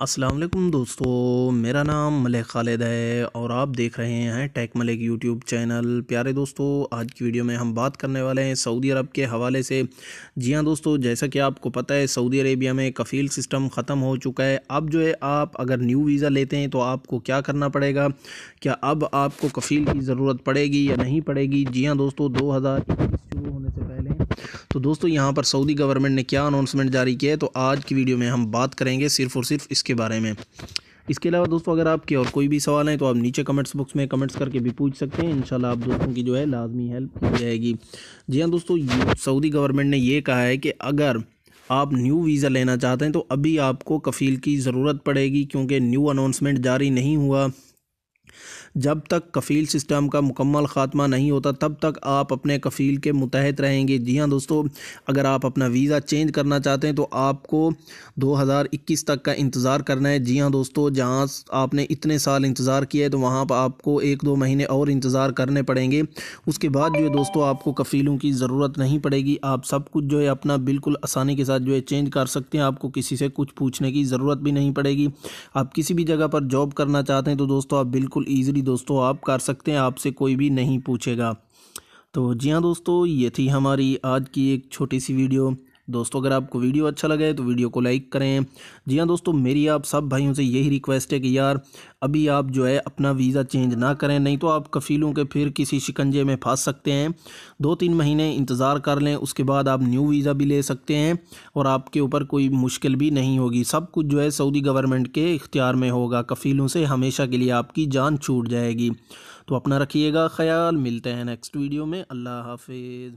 अस्सलाम वालेकुम दोस्तों मेरा नाम मलिक खालिद है और आप देख रहे हैं टेक मलिक यूट्यूब चैनल प्यारे दोस्तों आज की वीडियो में हम बात करने वाले हैं सऊदी अरब के हवाले से जी हाँ दोस्तों जैसा कि आपको पता है सऊदी अरेबिया में कफ़ील सिस्टम ख़त्म हो चुका है अब जो है आप अगर न्यू वीज़ा लेते हैं तो आपको क्या करना पड़ेगा क्या अब आपको कफ़ील की ज़रूरत पड़ेगी या नहीं पड़ेगी जी हाँ दोस्तों दो तो दोस्तों यहाँ पर सऊदी गवर्नमेंट ने क्या अनाउंसमेंट जारी किया है तो आज की वीडियो में हम बात करेंगे सिर्फ और सिर्फ इसके बारे में इसके अलावा दोस्तों अगर आपके और कोई भी सवाल हैं तो आप नीचे कमेंट्स बॉक्स में कमेंट्स करके भी पूछ सकते हैं इंशाल्लाह आप दोस्तों की जो है लाजमी हेल्प की जाएगी जी हाँ दोस्तों सऊदी गवर्नमेंट ने यह कहा है कि अगर आप न्यू वीज़ा लेना चाहते हैं तो अभी आपको कफ़ील की ज़रूरत पड़ेगी क्योंकि न्यू अनाउंसमेंट जारी नहीं हुआ जब तक कफ़ील सिस्टम का मुकम्मल ख़ात्मा नहीं होता तब तक आप अपने कफ़ील के मुतहत रहेंगे जी हाँ दोस्तों अगर आप अपना वीज़ा चेंज करना चाहते हैं तो आपको 2021 तक का इंतज़ार करना है जी हाँ दोस्तों जहाँ आपने इतने साल इंतज़ार किया है तो वहाँ पर आपको एक दो महीने और इंतज़ार करने पड़ेंगे उसके बाद जो है दोस्तों आपको कफ़ीलों की ज़रूरत नहीं पड़ेगी आप सब कुछ जो है अपना बिल्कुल आसानी के साथ जो है चेंज कर सकते हैं आपको किसी से कुछ पूछने की ज़रूरत भी नहीं पड़ेगी आप किसी भी जगह पर जॉब करना चाहते हैं तो दोस्तों आप बिल्कुल ईजिली भी दोस्तों आप कर सकते हैं आपसे कोई भी नहीं पूछेगा तो जी हाँ दोस्तों ये थी हमारी आज की एक छोटी सी वीडियो दोस्तों अगर आपको वीडियो अच्छा लगे तो वीडियो को लाइक करें जी हाँ दोस्तों मेरी आप सब भाइयों से यही रिक्वेस्ट है कि यार अभी आप जो है अपना वीज़ा चेंज ना करें नहीं तो आप कफीलों के फिर किसी शिकंजे में फंस सकते हैं दो तीन महीने इंतज़ार कर लें उसके बाद आप न्यू वीज़ा भी ले सकते हैं और आपके ऊपर कोई मुश्किल भी नहीं होगी सब कुछ जो है सऊदी गवर्नमेंट के इख्तियार में होगा कफीलों से हमेशा के लिए आपकी जान छूट जाएगी तो अपना रखिएगा ख्याल मिलते हैं नेक्स्ट वीडियो में अल्लाह हाफिज़